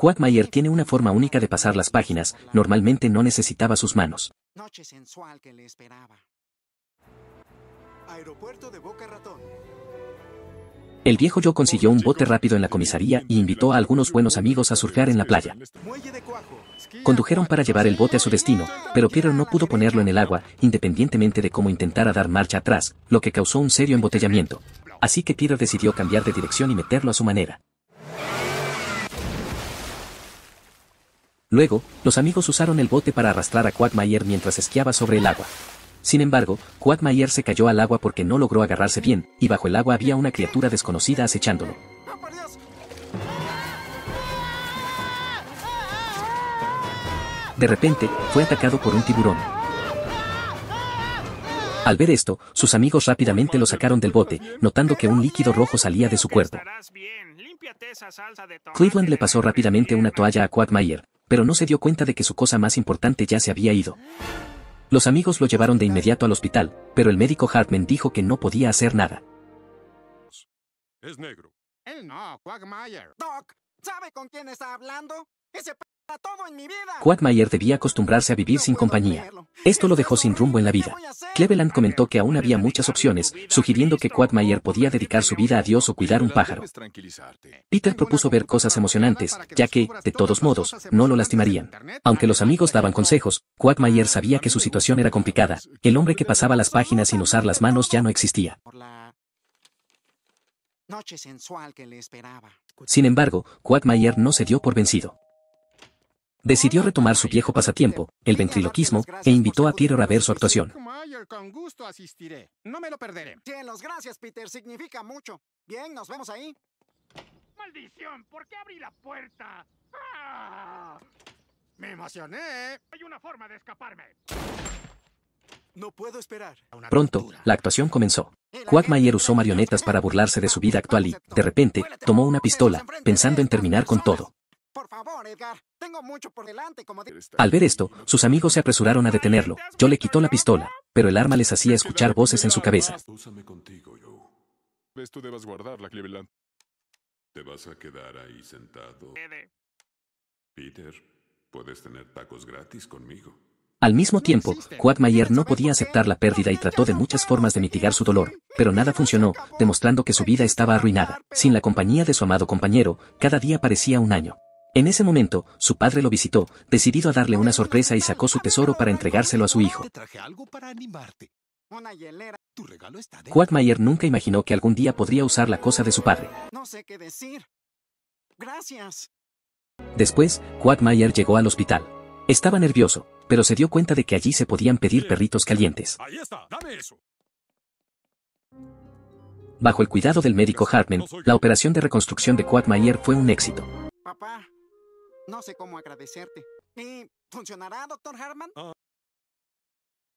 Quagmire tiene una forma única de pasar las páginas, normalmente no necesitaba sus manos. Aeropuerto de El viejo yo consiguió un bote rápido en la comisaría y invitó a algunos buenos amigos a surcar en la playa. Condujeron para llevar el bote a su destino, pero Piero no pudo ponerlo en el agua, independientemente de cómo intentara dar marcha atrás, lo que causó un serio embotellamiento. Así que Piero decidió cambiar de dirección y meterlo a su manera. Luego, los amigos usaron el bote para arrastrar a Quagmire mientras esquiaba sobre el agua. Sin embargo, Quagmire se cayó al agua porque no logró agarrarse bien, y bajo el agua había una criatura desconocida acechándolo. ¡Ah, de repente, fue atacado por un tiburón. Al ver esto, sus amigos rápidamente lo sacaron del bote, notando que un líquido rojo salía de su cuerpo. Cleveland le pasó rápidamente una toalla a Quagmire, pero no se dio cuenta de que su cosa más importante ya se había ido. Los amigos lo llevaron de inmediato al hospital, pero el médico Hartman dijo que no podía hacer nada. Es negro. Él no, Quagmire. Doc, ¿sabe con quién está hablando? Ese Quagmire debía acostumbrarse a vivir sin compañía. Esto lo dejó sin rumbo en la vida. Cleveland comentó que aún había muchas opciones, sugiriendo que Quagmire podía dedicar su vida a Dios o cuidar un pájaro. Peter propuso ver cosas emocionantes, ya que, de todos modos, no lo lastimarían. Aunque los amigos daban consejos, Quagmire sabía que su situación era complicada. El hombre que pasaba las páginas sin usar las manos ya no existía Sin embargo, Quagmire no se dio por vencido. Decidió retomar su viejo pasatiempo, el ventriloquismo, e invitó a Peter a ver su actuación. Con gusto asistiré. No me lo perderé. Cielos, gracias, Peter. Significa mucho. Bien, nos vemos ahí. ¡Maldición! ¿Por qué abrí la puerta? ¡Ah! ¡Me emocioné! Hay una forma de escaparme. No puedo esperar. Pronto, la actuación comenzó. Quagmire usó marionetas para burlarse de su vida actual y, de repente, tomó una pistola, pensando en terminar con todo. Por favor, Edgar, tengo mucho por delante Al ver esto, sus amigos se apresuraron a detenerlo. Yo le quitó la pistola, pero el arma les hacía escuchar voces en su cabeza. Te vas a quedar ahí sentado. Peter, puedes tener tacos gratis conmigo. Al mismo tiempo, Quagmire no podía aceptar la pérdida y trató de muchas formas de mitigar su dolor, pero nada funcionó, demostrando que su vida estaba arruinada. Sin la compañía de su amado compañero, cada día parecía un año. En ese momento, su padre lo visitó, decidido a darle una sorpresa y sacó su tesoro para entregárselo a su hijo. Quagmire nunca imaginó que algún día podría usar la cosa de su padre. No sé qué decir. Gracias. Después, Quagmire llegó al hospital. Estaba nervioso, pero se dio cuenta de que allí se podían pedir perritos calientes. Bajo el cuidado del médico Hartman, la operación de reconstrucción de Quagmire fue un éxito. Papá, no sé cómo agradecerte. ¿Y funcionará, doctor Harman? Ah.